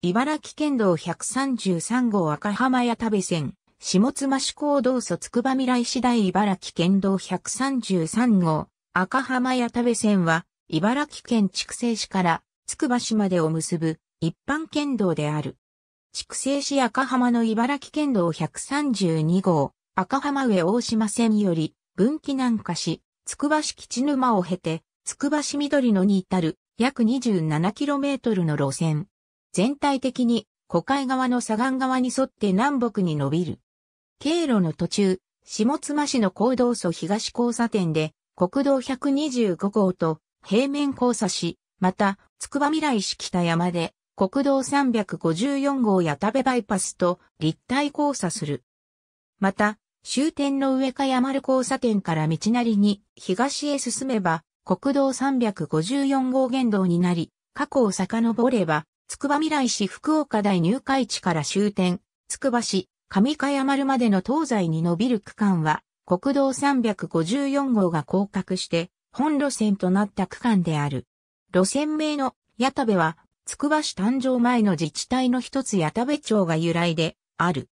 茨城県道133号赤浜屋田部線、下妻市高道祖つくば未来市大茨城県道133号赤浜屋田部線は、茨城県筑西市からつくば市までを結ぶ一般県道である。筑西市赤浜の茨城県道132号赤浜上大島線より分岐南下し、つくば市吉沼を経て、つくば市緑野に至る約 27km の路線。全体的に古海側の左岸側に沿って南北に伸びる。経路の途中、下妻市の高道祖東交差点で国道125号と平面交差し、また、つくば未来市北山で国道354号や田部バイパスと立体交差する。また、終点の上か山る交差点から道なりに東へ進めば国道354号原道になり、過去を遡れば筑波未来市福岡大入会地から終点、筑波市上山丸までの東西に伸びる区間は、国道354号が降格して、本路線となった区間である。路線名の矢田部は、筑波市誕生前の自治体の一つ矢田部町が由来である。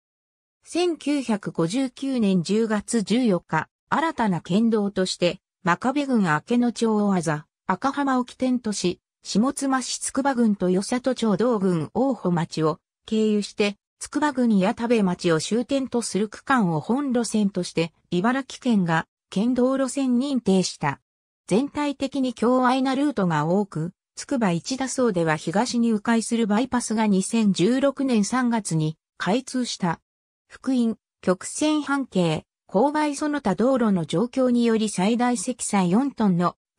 1959年10月14日、新たな県道として、真壁郡明野町をあざ、赤浜を起点とし、下妻市筑波郡と与謝都町道郡大保町を経由して、筑波郡や田部町を終点とする区間を本路線として、茨城県が県道路線認定した。全体的に強愛なルートが多く、筑波一田層では東に迂回するバイパスが2016年3月に開通した。福音、曲線半径、勾配その他道路の状況により最大積載4トンの